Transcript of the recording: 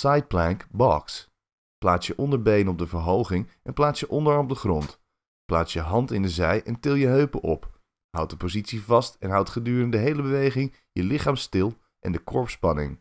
Side plank box. Plaats je onderbeen op de verhoging en plaats je onderarm op de grond. Plaats je hand in de zij en til je heupen op. Houd de positie vast en houd gedurende de hele beweging je lichaam stil en de korpsspanning.